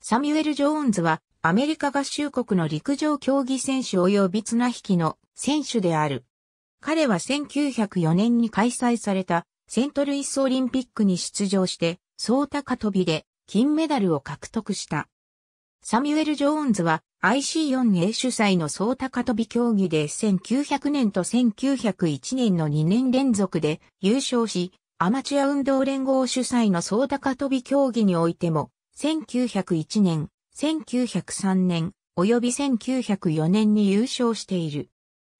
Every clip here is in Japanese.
サミュエル・ジョーンズは、アメリカ合衆国の陸上競技選手及び綱引きの選手である。彼は1904年に開催されたセントルイスオリンピックに出場して、総高跳びで金メダルを獲得した。サミュエル・ジョーンズは IC4A 主催の総高跳び競技で1900年と1901年の2年連続で優勝し、アマチュア運動連合主催の総高跳び競技においても1901年、1903年、及び1904年に優勝している。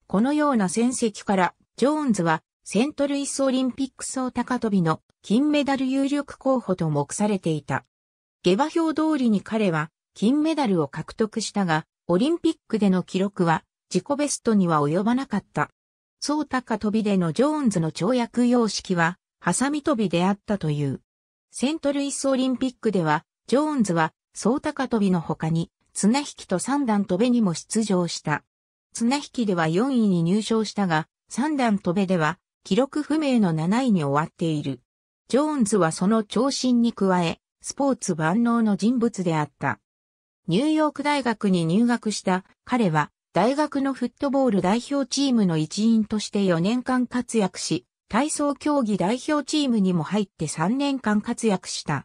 このような戦績から、ジョーンズは、セントルイスオリンピック総高飛びの金メダル有力候補と目されていた。下馬評通りに彼は金メダルを獲得したが、オリンピックでの記録は自己ベストには及ばなかった。総高飛びでのジョーンズの跳躍様式は、ハサミ飛びであったという。セントルイスオリンピックでは、ジョーンズは、総高跳びの他に、綱引きと三段跳べにも出場した。綱引きでは4位に入賞したが、三段跳べでは、記録不明の7位に終わっている。ジョーンズはその長身に加え、スポーツ万能の人物であった。ニューヨーク大学に入学した彼は、大学のフットボール代表チームの一員として4年間活躍し、体操競技代表チームにも入って3年間活躍した。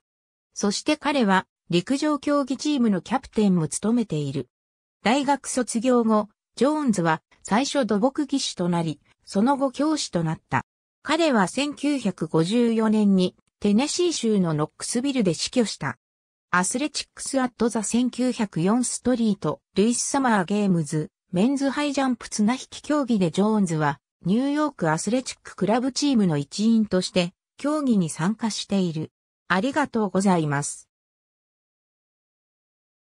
そして彼は陸上競技チームのキャプテンも務めている。大学卒業後、ジョーンズは最初土木技師となり、その後教師となった。彼は1954年にテネシー州のノックスビルで死去した。アスレチックス・アット・ザ・1904ストリート、ルイス・サマー・ゲームズ、メンズハイジャンプ綱引き競技でジョーンズは、ニューヨークアスレチッククラブチームの一員として、競技に参加している。ありがとうございます。